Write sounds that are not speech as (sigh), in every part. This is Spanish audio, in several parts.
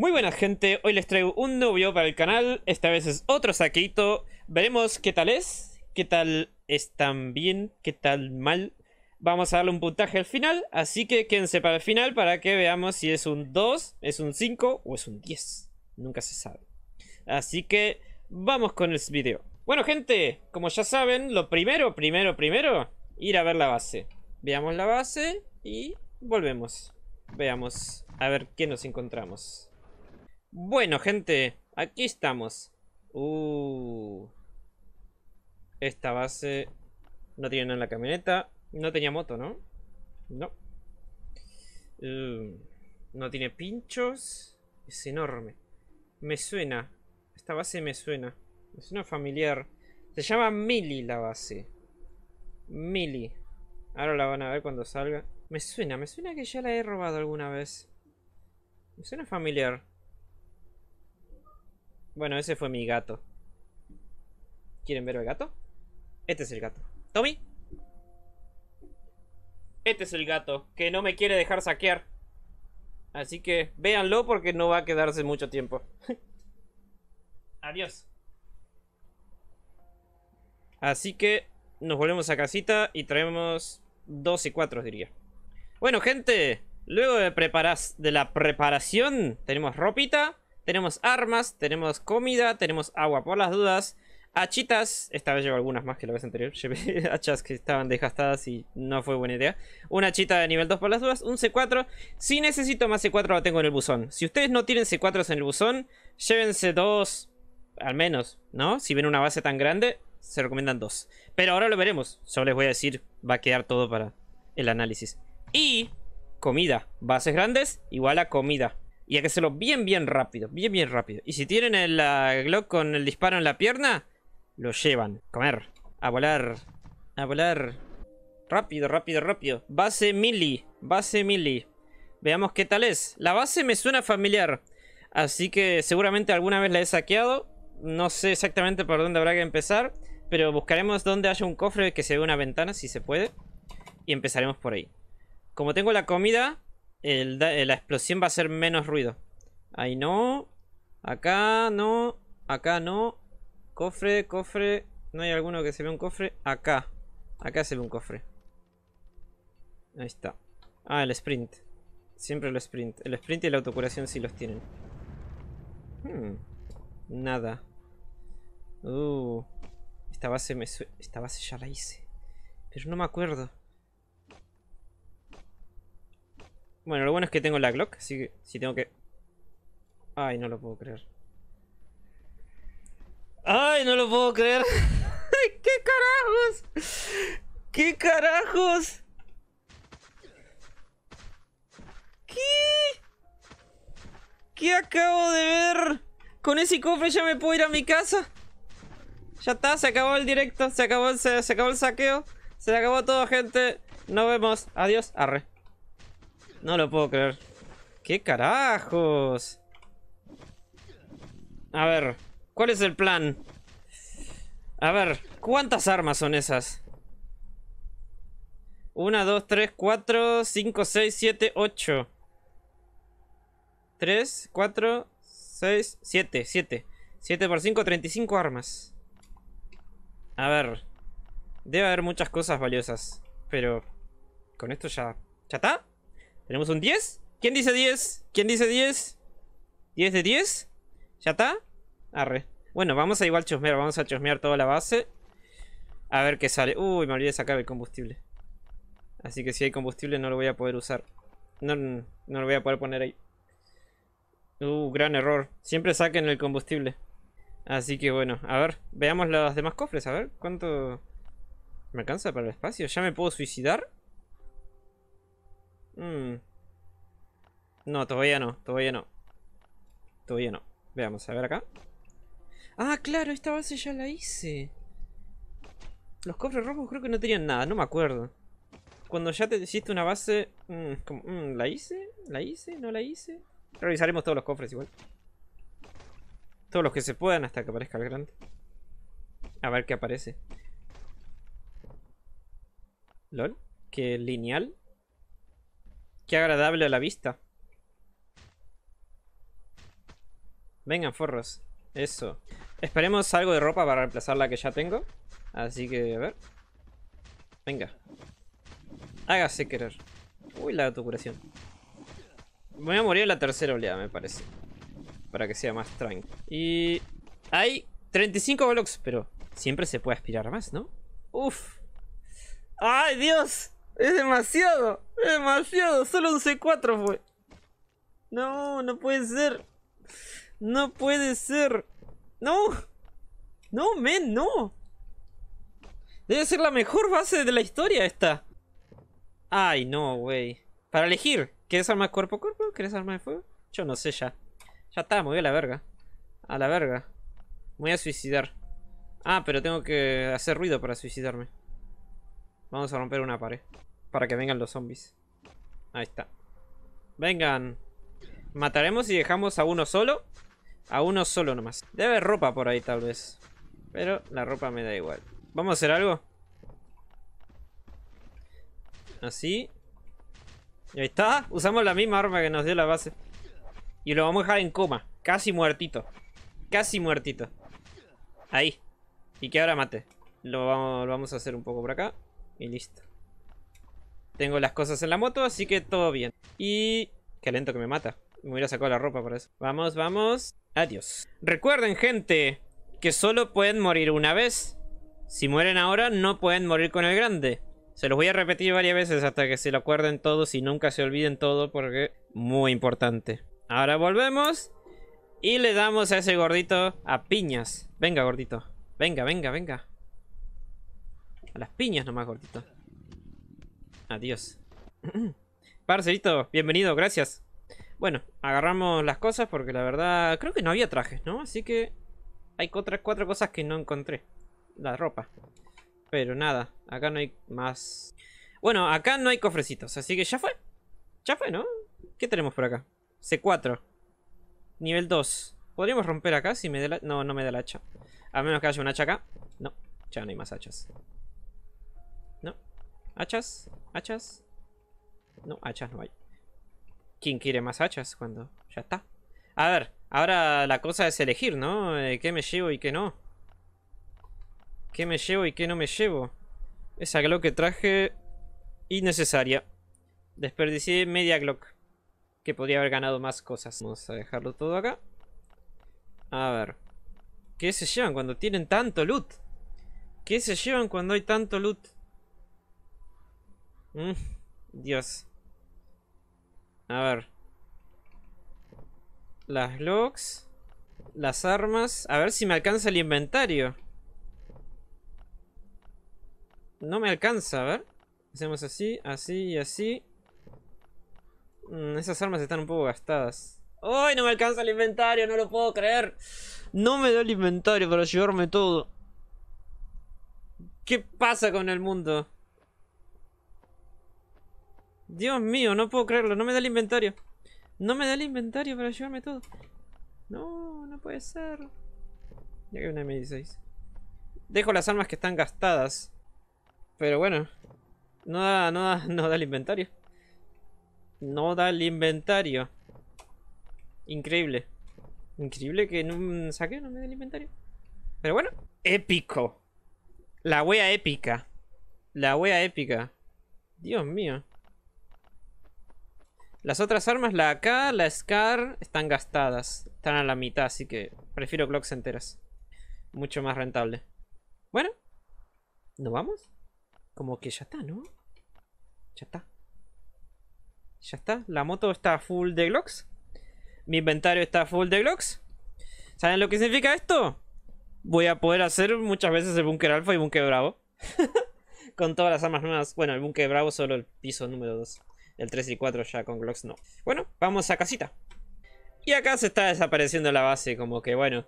Muy buenas gente, hoy les traigo un nuevo video para el canal, esta vez es otro saquito, veremos qué tal es, qué tal tan bien, qué tal mal, vamos a darle un puntaje al final, así que quédense para el final para que veamos si es un 2, es un 5 o es un 10, nunca se sabe. Así que vamos con el video. Bueno gente, como ya saben, lo primero, primero, primero, ir a ver la base. Veamos la base y volvemos. Veamos, a ver qué nos encontramos. Bueno, gente, aquí estamos. Uh. esta base no tiene nada en la camioneta. No tenía moto, ¿no? No. Uh. no tiene pinchos. Es enorme. Me suena. Esta base me suena. Me suena familiar. Se llama Mili la base. Mili. Ahora la van a ver cuando salga. Me suena, me suena que ya la he robado alguna vez. Me suena familiar. Bueno, ese fue mi gato. ¿Quieren ver el gato? Este es el gato. ¿Tommy? Este es el gato, que no me quiere dejar saquear. Así que véanlo porque no va a quedarse mucho tiempo. (laughs) Adiós. Así que nos volvemos a casita y traemos dos y cuatro, diría. Bueno, gente, luego de, preparas, de la preparación tenemos ropita. Tenemos armas, tenemos comida, tenemos agua por las dudas. Hachitas, esta vez llevo algunas más que la vez anterior. (laughs) Llevé hachas que estaban desgastadas y no fue buena idea. Una hachita de nivel 2 por las dudas, un C4. Si necesito más C4 la tengo en el buzón. Si ustedes no tienen C4s en el buzón, llévense dos al menos, ¿no? Si ven una base tan grande, se recomiendan dos. Pero ahora lo veremos. Solo les voy a decir, va a quedar todo para el análisis. Y comida. Bases grandes igual a comida. Y hay que hacerlo bien, bien rápido. Bien, bien rápido. Y si tienen el Glock con el disparo en la pierna, lo llevan. Comer. A volar. A volar. Rápido, rápido, rápido. Base mili. Base mili. Veamos qué tal es. La base me suena familiar. Así que seguramente alguna vez la he saqueado. No sé exactamente por dónde habrá que empezar. Pero buscaremos dónde haya un cofre que se vea una ventana, si se puede. Y empezaremos por ahí. Como tengo la comida, el, eh, la explosión va a hacer menos ruido. Ahí no. Acá no. Acá no. Cofre, cofre. ¿No hay alguno que se vea un cofre? Acá. Acá se ve un cofre. Ahí está. Ah, el sprint. Siempre el sprint. El sprint y la autocuración sí los tienen. Hmm. Nada. Uh, esta base me Esta base ya la hice. Pero no me acuerdo. Bueno, lo bueno es que tengo la Glock, así que si tengo que... Ay, no lo puedo creer. Ay, no lo puedo creer. (laughs) ¡ay, ¿Qué carajos? ¿Qué carajos? ¿Qué? ¿Qué acabo de ver? Con ese cofre ya me puedo ir a mi casa. Ya está, se acabó el directo, se acabó el, se, se acabó el saqueo, se acabó todo, gente. Nos vemos. Adiós, arre. No lo puedo creer. ¿Qué carajos? A ver, ¿cuál es el plan? A ver, ¿cuántas armas son esas? 1, 2, 3, 4, 5, 6, 7, 8. 3, 4, 6, 7, 7. 7 por 5, 35 armas. A ver. Debe haber muchas cosas valiosas. Pero... ¿Con esto ya... ¿Ya está? Tenemos un 10. ¿Quién dice 10? ¿Quién dice 10? ¿10 de 10? ¿Ya está? Arre. Bueno, vamos a igual chusmear. Vamos a chusmear toda la base. A ver qué sale. Uy, me olvidé de sacar el combustible. Así que si hay combustible no lo voy a poder usar. No, no, lo voy a poder poner ahí. Uh, gran error. Siempre saquen el combustible. Así que bueno, a ver, veamos los demás cofres, a ver, ¿cuánto me alcanza para el espacio? ¿Ya me puedo suicidar? Mm. No, todavía no, todavía no. Todavía no. Veamos, a ver acá. Ah, claro, esta base ya la hice. Los cofres rojos creo que no tenían nada, no me acuerdo. Cuando ya te hiciste una base... Mm, mm, ¿La hice? ¿La hice? ¿No la hice? Revisaremos todos los cofres igual. Todos los que se puedan hasta que aparezca el grande. A ver qué aparece. ¿Lol? ¿Qué lineal? Qué agradable a la vista. Vengan, forros. Eso. Esperemos algo de ropa para reemplazar la que ya tengo. Así que, a ver. Venga. Hágase querer. Uy, la autocuración. Voy a morir en la tercera oleada, me parece. Para que sea más tranquilo. Y... Hay 35 blocks, pero siempre se puede aspirar más, ¿no? Uf. ¡Ay, Dios! Es demasiado. Es demasiado. Solo un C4 fue. No, no puede ser. No puede ser. No. No, men, no. Debe ser la mejor base de la historia esta. Ay, no, güey. Para elegir. ¿Quieres arma cuerpo a cuerpo? ¿Quieres arma de fuego? Yo no sé ya. Ya está, me voy a la verga. A la verga. voy a suicidar. Ah, pero tengo que hacer ruido para suicidarme. Vamos a romper una pared. Para que vengan los zombies. Ahí está. Vengan. Mataremos y dejamos a uno solo. A uno solo nomás. Debe haber ropa por ahí tal vez. Pero la ropa me da igual. ¿Vamos a hacer algo? Así. Y ahí está. Usamos la misma arma que nos dio la base. Y lo vamos a dejar en coma. Casi muertito. Casi muertito. Ahí. Y que ahora mate. Lo vamos, lo vamos a hacer un poco por acá. Y listo. Tengo las cosas en la moto, así que todo bien. Y... Qué lento que me mata. Me hubiera sacado la ropa por eso. Vamos, vamos. Adiós. Recuerden, gente, que solo pueden morir una vez. Si mueren ahora, no pueden morir con el grande. Se los voy a repetir varias veces hasta que se lo acuerden todos y nunca se olviden todo porque muy importante. Ahora volvemos y le damos a ese gordito a piñas. Venga, gordito. Venga, venga, venga. A las piñas nomás, gordito. Adiós. (clears throat) Parcerito, bienvenido, gracias. Bueno, agarramos las cosas porque la verdad... Creo que no había trajes, ¿no? Así que hay otras cuatro cosas que no encontré. La ropa. Pero nada, acá no hay más... Bueno, acá no hay cofrecitos, así que ya fue. Ya fue, ¿no? ¿Qué tenemos por acá? C4. Nivel 2. Podríamos romper acá si me da la... No, no me da la hacha. A menos que haya un hacha acá. No, ya no hay más hachas. ¿Hachas? ¿Hachas? No, hachas no hay. ¿Quién quiere más hachas cuando ya está? A ver, ahora la cosa es elegir, ¿no? Eh, ¿Qué me llevo y qué no? ¿Qué me llevo y qué no me llevo? Esa Glock que traje... Innecesaria. Desperdicié media Glock. Que podría haber ganado más cosas. Vamos a dejarlo todo acá. A ver. ¿Qué se llevan cuando tienen tanto loot? ¿Qué se llevan cuando hay tanto loot? Mm, Dios. A ver. Las logs. Las armas. A ver si me alcanza el inventario. No me alcanza, a ver. Hacemos así, así y así. Mm, esas armas están un poco gastadas. ¡Ay, no me alcanza el inventario! ¡No lo puedo creer! No me da el inventario para llevarme todo. ¿Qué pasa con el mundo? Dios mío, no puedo creerlo. No me da el inventario. No me da el inventario para llevarme todo. No, no puede ser. Ya que una M16. Dejo las armas que están gastadas. Pero bueno. No da, no da, el inventario. No da el inventario. Increíble. Increíble que en un saqueo no me da el inventario. Pero bueno. Épico. La wea épica. La wea épica. Dios mío. Las otras armas, la AK, la SCAR, están gastadas. Están a la mitad, así que prefiero Glocks enteras. Mucho más rentable. Bueno, no vamos? Como que ya está, ¿no? Ya está. Ya está. La moto está full de glocks. Mi inventario está full de glocks. ¿Saben lo que significa esto? Voy a poder hacer muchas veces el búnker alfa y búnker bravo. (laughs) Con todas las armas nuevas. Bueno, el búnker bravo solo el piso número 2. El 3 y 4 ya con Glocks no. Bueno, vamos a casita. Y acá se está desapareciendo la base, como que bueno,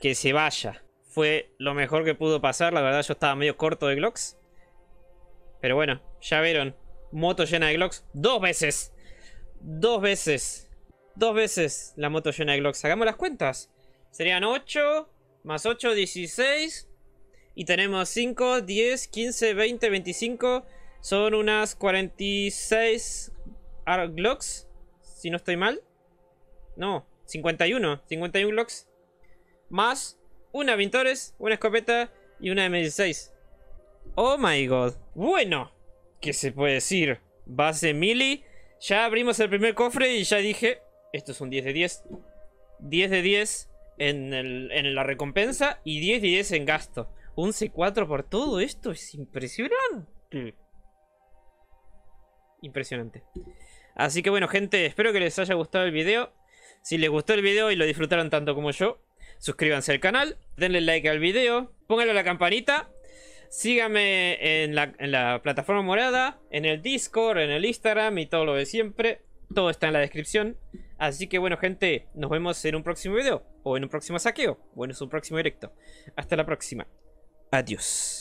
que se vaya. Fue lo mejor que pudo pasar, la verdad yo estaba medio corto de Glocks. Pero bueno, ya vieron, moto llena de Glocks, dos veces. Dos veces. Dos veces la moto llena de Glocks. Hagamos las cuentas. Serían 8, más 8, 16. Y tenemos 5, 10, 15, 20, 25, son unas 46 Glocks, si no estoy mal. No, 51, 51 Glocks. Más una Vintores, una escopeta y una M16. Oh my god. Bueno, ¿qué se puede decir? Base Mili. Ya abrimos el primer cofre y ya dije, esto es un 10 de 10. 10 de 10 en, el, en la recompensa y 10 de 10 en gasto. Un C4 por todo esto es impresionante. Mm impresionante. Así que bueno, gente, espero que les haya gustado el video. Si les gustó el video y lo disfrutaron tanto como yo, suscríbanse al canal, denle like al video, pónganle la campanita, síganme en la, en la plataforma morada, en el Discord, en el Instagram y todo lo de siempre. Todo está en la descripción. Así que bueno, gente, nos vemos en un próximo video o en un próximo saqueo bueno en un próximo directo. Hasta la próxima. Adiós.